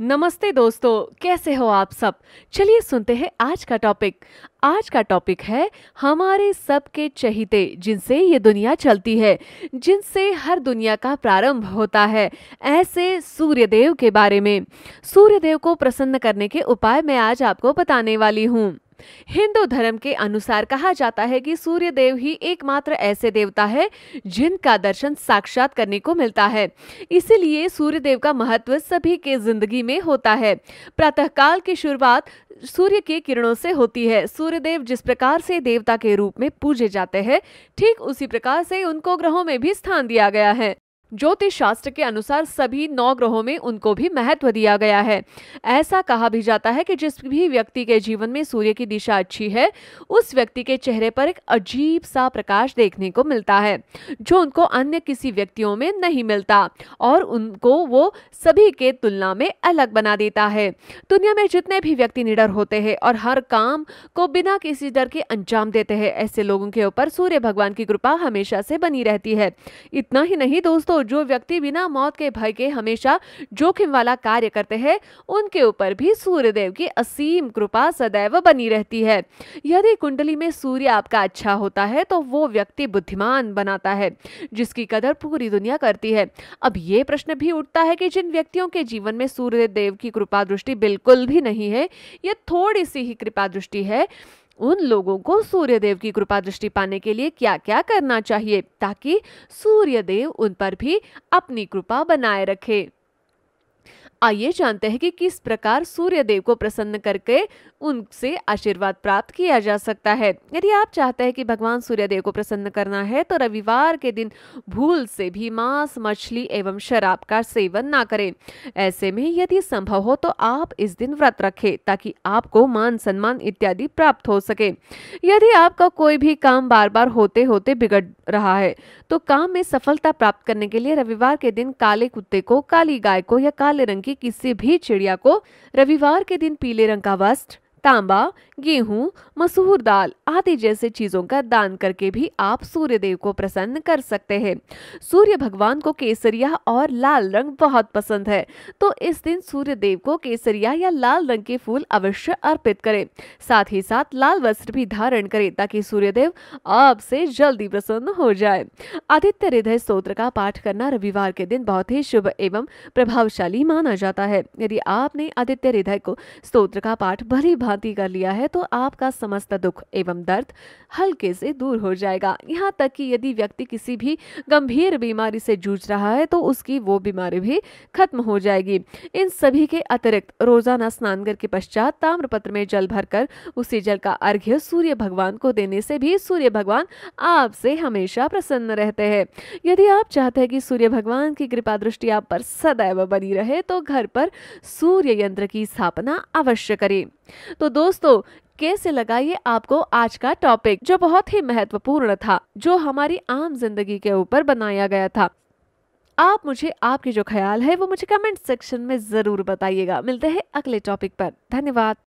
नमस्ते दोस्तों कैसे हो आप सब चलिए सुनते हैं आज का टॉपिक आज का टॉपिक है हमारे सबके चहीते जिनसे ये दुनिया चलती है जिनसे हर दुनिया का प्रारंभ होता है ऐसे सूर्यदेव के बारे में सूर्यदेव को प्रसन्न करने के उपाय मैं आज आपको बताने वाली हूँ हिंदू धर्म के अनुसार कहा जाता है कि सूर्य देव ही एकमात्र ऐसे देवता है जिनका दर्शन साक्षात करने को मिलता है इसीलिए सूर्य देव का महत्व सभी के जिंदगी में होता है प्रातःकाल की शुरुआत सूर्य के किरणों से होती है सूर्य देव जिस प्रकार से देवता के रूप में पूजे जाते हैं ठीक उसी प्रकार से उनको ग्रहों में भी स्थान दिया गया है ज्योतिष शास्त्र के अनुसार सभी नौ ग्रहों में उनको भी महत्व दिया गया है ऐसा कहा भी जाता है कि जिस भी व्यक्ति के जीवन में सूर्य की दिशा अच्छी है उस व्यक्ति के चेहरे पर एक अजीब सा प्रकाश देखने को मिलता है जो उनको अन्य किसी व्यक्तियों में नहीं मिलता और उनको वो सभी के तुलना में अलग बना देता है दुनिया में जितने भी व्यक्ति निडर होते हैं और हर काम को बिना किसी डर के अंजाम देते हैं ऐसे लोगों के ऊपर सूर्य भगवान की कृपा हमेशा से बनी रहती है इतना ही नहीं दोस्तों जो व्यक्ति बिना मौत के भय के हमेशा जोखिम वाला कार्य करते हैं उनके ऊपर भी सूर्यदेव की असीम कृपा सदैव बनी रहती है यदि कुंडली में सूर्य आपका अच्छा होता है तो वो व्यक्ति बुद्धिमान बनाता है जिसकी कदर पूरी दुनिया करती है अब ये प्रश्न भी उठता है कि जिन व्यक्तियों के जीवन में सूर्यदेव की कृपा दृष्टि बिल्कुल भी नहीं है यह थोड़ी सी ही कृपा दृष्टि है उन लोगों को सूर्यदेव की कृपा दृष्टि पाने के लिए क्या क्या करना चाहिए ताकि सूर्यदेव उन पर भी अपनी कृपा बनाए रखे आइए जानते हैं कि किस प्रकार सूर्य देव को प्रसन्न करके उनसे आशीर्वाद प्राप्त किया जा सकता है यदि आप चाहते हैं कि भगवान सूर्य देव को प्रसन्न करना है तो रविवार के दिन भूल से भी मांस मछली एवं शराब का सेवन ना करें ऐसे में यदि संभव हो तो आप इस दिन व्रत रखें ताकि आपको मान सम्मान इत्यादि प्राप्त हो सके यदि आपका कोई भी काम बार बार होते होते बिगड़ रहा है तो काम में सफलता प्राप्त करने के लिए रविवार के दिन काले कुत्ते को काली गाय को या काले रंग की किसी भी चिड़िया को रविवार के दिन पीले रंग का वस्त्र तांबा गेहूं मसूर दाल आदि जैसे चीजों का दान करके भी आप सूर्य देव को प्रसन्न कर सकते हैं सूर्य भगवान को केसरिया और लाल रंग बहुत पसंद है तो इस दिन सूर्य देव को केसरिया या लाल रंग के फूल अवश्य अर्पित करें साथ ही साथ लाल वस्त्र भी धारण करें ताकि सूर्यदेव आपसे जल्दी प्रसन्न हो जाए आदित्य हृदय स्त्रोत्र का पाठ करना रविवार के दिन बहुत ही शुभ एवं प्रभावशाली माना जाता है यदि आपने आदित्य हृदय को स्त्रोत्र का पाठ भली भांति कर लिया है तो आपका समस्त दुख एवं दर्द हल्के से दूर हो जाएगा यहाँ तक कि यदि व्यक्ति किसी भी गंभीर बीमारी से जूझ रहा है तो उसकी वो बीमारी भी खत्म हो जाएगी इन सभी के अतिरिक्त रोजाना स्नान करके पश्चात ताम्रपत्र में जल भरकर उसी जल का अर्घ्य सूर्य भगवान को देने से भी सूर्य भगवान आपसे हमेशा प्रसन्न रहते हैं यदि आप चाहते हैं कि सूर्य भगवान की कृपा दृष्टि आप पर सदैव बनी रहे तो घर पर सूर्य यंत्र की स्थापना अवश्य करें तो दोस्तों कैसे लगा ये आपको आज का टॉपिक जो बहुत ही महत्वपूर्ण था जो हमारी आम जिंदगी के ऊपर बनाया गया था आप मुझे आपके जो ख्याल है वो मुझे कमेंट सेक्शन में ज़रूर बताइएगा मिलते हैं अगले टॉपिक पर धन्यवाद